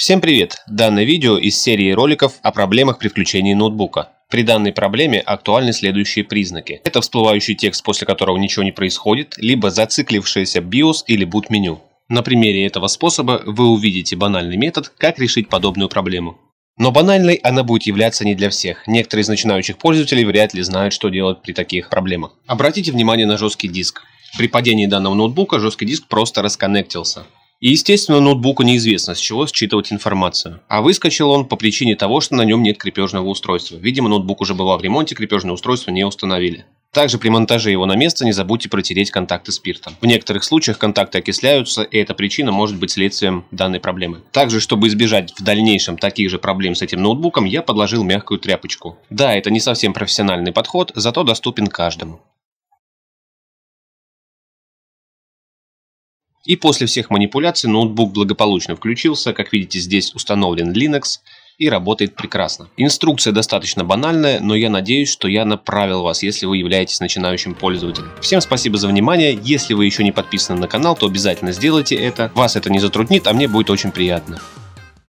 Всем привет! Данное видео из серии роликов о проблемах при включении ноутбука. При данной проблеме актуальны следующие признаки. Это всплывающий текст, после которого ничего не происходит, либо зациклившийся BIOS или boot-меню. На примере этого способа вы увидите банальный метод, как решить подобную проблему. Но банальной она будет являться не для всех. Некоторые из начинающих пользователей вряд ли знают, что делать при таких проблемах. Обратите внимание на жесткий диск. При падении данного ноутбука жесткий диск просто расконнектился. И, естественно, ноутбуку неизвестно, с чего считывать информацию. А выскочил он по причине того, что на нем нет крепежного устройства. Видимо, ноутбук уже был в ремонте, крепежное устройство не установили. Также при монтаже его на место не забудьте протереть контакты спиртом. В некоторых случаях контакты окисляются, и эта причина может быть следствием данной проблемы. Также, чтобы избежать в дальнейшем таких же проблем с этим ноутбуком, я подложил мягкую тряпочку. Да, это не совсем профессиональный подход, зато доступен каждому. И после всех манипуляций ноутбук благополучно включился, как видите здесь установлен Linux и работает прекрасно. Инструкция достаточно банальная, но я надеюсь, что я направил вас, если вы являетесь начинающим пользователем. Всем спасибо за внимание, если вы еще не подписаны на канал, то обязательно сделайте это, вас это не затруднит, а мне будет очень приятно.